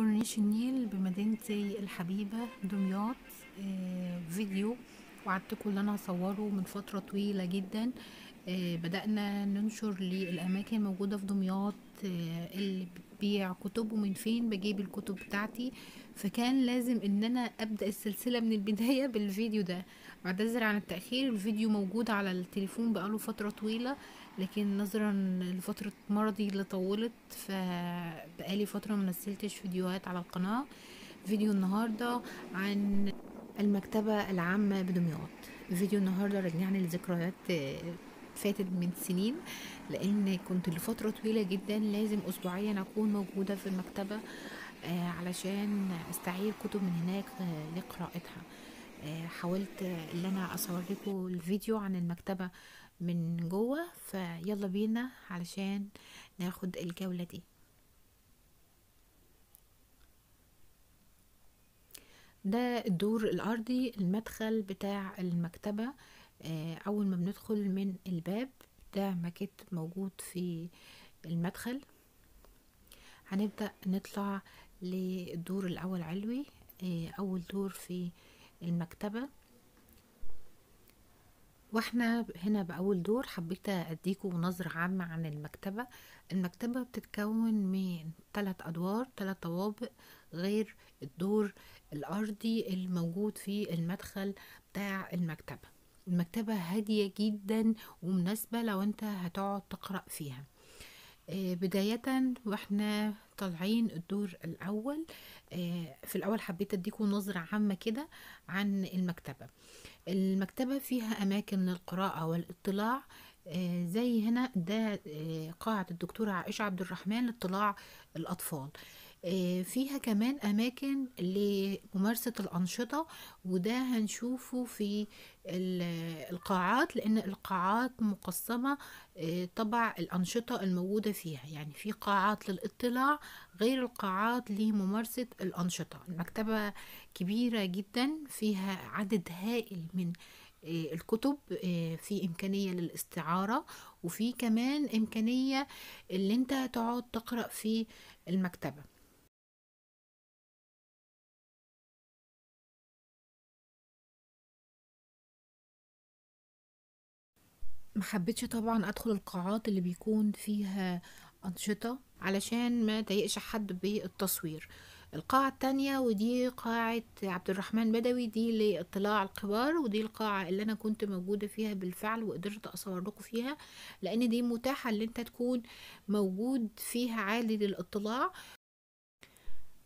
كورنيش النيل بمدينتي الحبيبة دمياط آه، فيديو وعدتكم اللي انا هصوره من فترة طويلة جدا آه، بدأنا ننشر للأماكن الموجودة في دمياط آه، اللي بتبيع كتب ومن فين بجيب الكتب بتاعتي فكان لازم ان انا ابدأ السلسلة من البداية بالفيديو ده بعد عن التأخير الفيديو موجود على التليفون بقاله فترة طويلة لكن نظرا لفترة مرضي اللي طولت فبقالي فترة منزلتش فيديوهات على القناة فيديو النهاردة عن المكتبة العامة بدمياط فيديو النهاردة رجعني لذكريات آه، فاتت من سنين لان كنت لفترة طويلة جدا لازم اسبوعيا اكون موجودة في المكتبة آه، علشان استعير كتب من هناك آه، لقراءتها حاولت ان انا اصور لكم الفيديو عن المكتبه من جوه فيلا بينا علشان ناخد الجولة دي ده الدور الأرضي المدخل بتاع المكتبة آه، أول ما بندخل من الباب ده ماكيت موجود في المدخل هنبدأ نطلع للدور الأول علوي آه، أول دور في المكتبة واحنا هنا بأول دور حبيت أديكوا نظرة عامة عن المكتبة المكتبة بتتكون من ثلاث أدوار ثلاث طوابق غير الدور الأرضي الموجود في المدخل بتاع المكتبة المكتبة هادية جدا ومناسبة لو انت هتقعد تقرأ فيها آه، بداية واحنا طالعين الدور الاول آه، في الاول حبيت اديكم نظره عامه كده عن المكتبه المكتبه فيها اماكن للقراءه والاطلاع آه، زي هنا ده آه، قاعه الدكتوره عائشه عبد الرحمن لاطلاع الاطفال آه، فيها كمان أماكن لممارسة الأنشطة وده هنشوفه في القاعات لأن القاعات مقسمة آه، طبع الأنشطة الموجودة فيها يعني في قاعات للاطلاع غير القاعات لممارسة الأنشطة المكتبة كبيرة جدا فيها عدد هائل من آه، الكتب في إمكانية للاستعارة وفي كمان إمكانية اللي انت تقعد تقرأ في المكتبة ما حبيتش طبعًا أدخل القاعات اللي بيكون فيها أنشطة علشان ما تيقش حد بالتصوير، القاعة التانية ودي قاعة عبد الرحمن بدوي دي لإطلاع الكبار، ودي القاعة اللي أنا كنت موجودة فيها بالفعل وقدرت أصور لكم فيها، لأن دي متاحة إن أنت تكون موجود فيها عالي للإطلاع،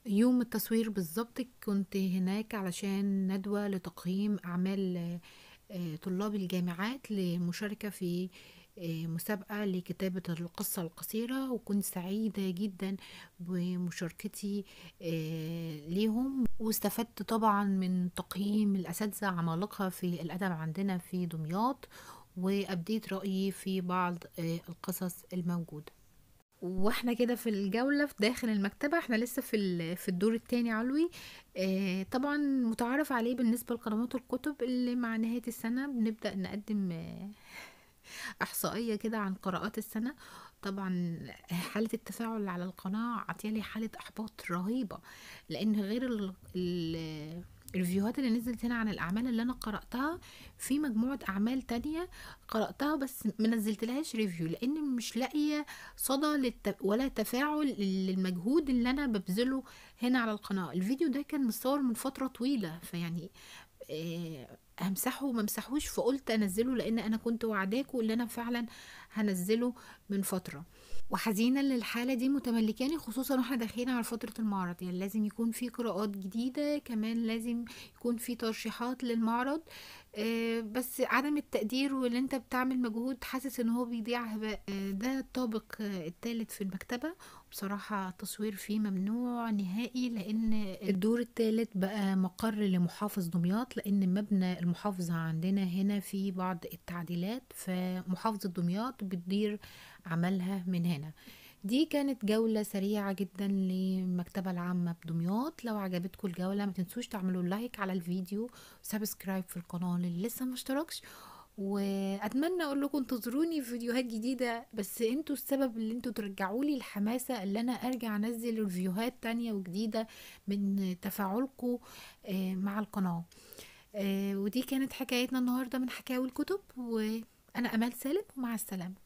يوم التصوير بالظبط كنت هناك علشان ندوة لتقييم أعمال آه، طلاب الجامعات للمشاركة في آه، مسابقة لكتابة القصة القصيرة وكنت سعيدة جدا بمشاركتي آه، ليهم واستفدت طبعا من تقييم الأساتذة عمالقة في الأدب عندنا في دمياط وأبديت رأيي في بعض القصص الموجودة واحنا كده في الجولة في داخل المكتبة احنا لسه في, في الدور التاني علوي اه طبعا متعارف عليه بالنسبة لقنوات الكتب اللي مع نهاية السنة بنبدأ نقدم اه احصائية كده عن قراءات السنة طبعا حالة التفاعل على القناة عطيالي حالة احباط رهيبة لان غير ال ال الريفيوهات اللي نزلت هنا عن الاعمال اللي انا قراتها في مجموعه اعمال تانية قراتها بس ما نزلتلهاش ريفيو لان مش لاقيه صدى للت... ولا تفاعل للمجهود اللي انا ببذله هنا على القناه الفيديو ده كان متصور من فتره طويله فيعني آه همسحه وما مسحوش فقلت انزله لان انا كنت وعداكوا ان انا فعلا هنزله من فتره وحزينا للحالة دي متملكاني خصوصا واحنا داخلين على فترة المعرض يعني لازم يكون في قراءات جديدة كمان لازم يكون في ترشيحات للمعرض آه، بس عدم التقدير واللي انت بتعمل مجهود حاسس ان هو بيضيع هباء آه، ده الطابق آه، الثالث في المكتبة بصراحة التصوير فيه ممنوع نهائي لأن الدور الثالث بقى مقر لمحافظ دمياط لأن مبنى المحافظة عندنا هنا في بعض التعديلات فمحافظة دمياط بتدير عملها من هنا دي كانت جولة سريعة جدا للمكتبة العامة بدمياط لو عجبتكم الجولة ما تنسوش تعملوا لايك على الفيديو وسبسكرايب في القناة اللي لسه مشتركش واتمنى اقول لكم انتظروني في فيديوهات جديدة بس انتوا السبب اللي انتوا ترجعوا لي الحماسة اللي انا ارجع انزل ريفيوهات تانية وجديدة من تفاعلكم آه، مع القناة آه، ودي كانت حكايتنا النهاردة من حكاوي الكتب وانا امال سالم ومع السلامة